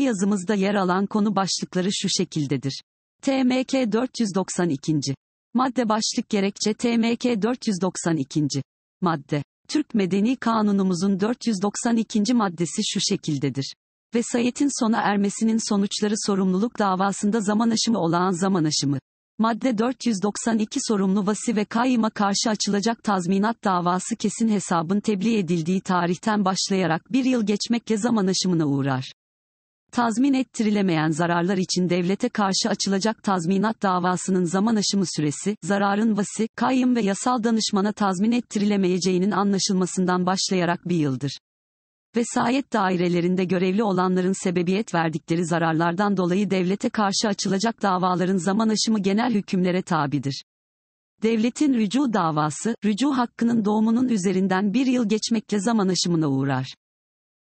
yazımızda yer alan konu başlıkları şu şekildedir. TMK 492. Madde başlık gerekçe TMK 492. Madde. Türk Medeni Kanunumuzun 492. maddesi şu şekildedir. Vesayetin sona ermesinin sonuçları sorumluluk davasında zaman aşımı olağan zaman aşımı. Madde 492 sorumlu vasi ve kayıma karşı açılacak tazminat davası kesin hesabın tebliğ edildiği tarihten başlayarak bir yıl geçmekle zaman aşımına uğrar. Tazmin ettirilemeyen zararlar için devlete karşı açılacak tazminat davasının zaman aşımı süresi, zararın vasi, kayyum ve yasal danışmana tazmin ettirilemeyeceğinin anlaşılmasından başlayarak bir yıldır. Vesayet dairelerinde görevli olanların sebebiyet verdikleri zararlardan dolayı devlete karşı açılacak davaların zaman aşımı genel hükümlere tabidir. Devletin rücu davası, rücu hakkının doğumunun üzerinden bir yıl geçmekle zaman aşımına uğrar.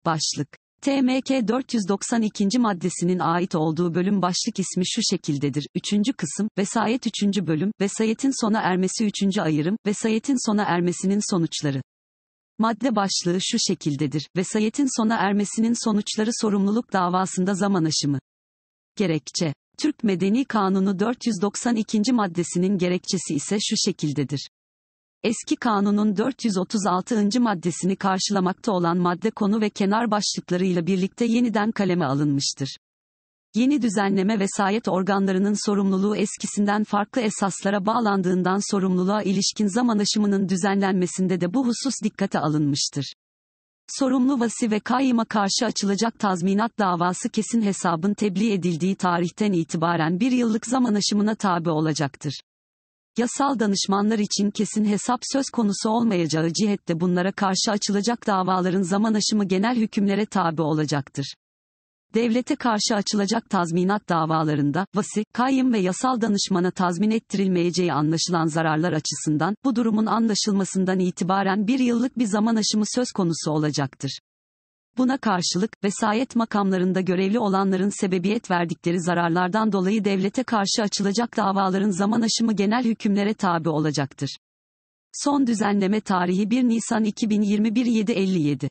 Başlık TMK 492. maddesinin ait olduğu bölüm başlık ismi şu şekildedir. 3. kısım, vesayet 3. bölüm, vesayetin sona ermesi 3. ayırım, vesayetin sona ermesinin sonuçları. Madde başlığı şu şekildedir. Vesayetin sona ermesinin sonuçları sorumluluk davasında zaman aşımı. Gerekçe. Türk Medeni Kanunu 492. maddesinin gerekçesi ise şu şekildedir eski kanunun 436. maddesini karşılamakta olan madde konu ve kenar başlıklarıyla birlikte yeniden kaleme alınmıştır. Yeni düzenleme vesayet organlarının sorumluluğu eskisinden farklı esaslara bağlandığından sorumluluğa ilişkin zaman aşımının düzenlenmesinde de bu husus dikkate alınmıştır. Sorumlu vasi ve kayyıma karşı açılacak tazminat davası kesin hesabın tebliğ edildiği tarihten itibaren bir yıllık zaman aşımına tabi olacaktır yasal danışmanlar için kesin hesap söz konusu olmayacağı cihette bunlara karşı açılacak davaların zaman aşımı genel hükümlere tabi olacaktır. Devlete karşı açılacak tazminat davalarında, vasi, kayyum ve yasal danışmana tazmin ettirilmeyeceği anlaşılan zararlar açısından, bu durumun anlaşılmasından itibaren bir yıllık bir zaman aşımı söz konusu olacaktır. Buna karşılık, vesayet makamlarında görevli olanların sebebiyet verdikleri zararlardan dolayı devlete karşı açılacak davaların zaman aşımı genel hükümlere tabi olacaktır. Son düzenleme tarihi 1 Nisan 2021 757.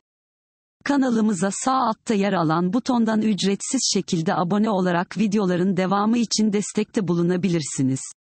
Kanalımıza sağ altta yer alan butondan ücretsiz şekilde abone olarak videoların devamı için destekte bulunabilirsiniz.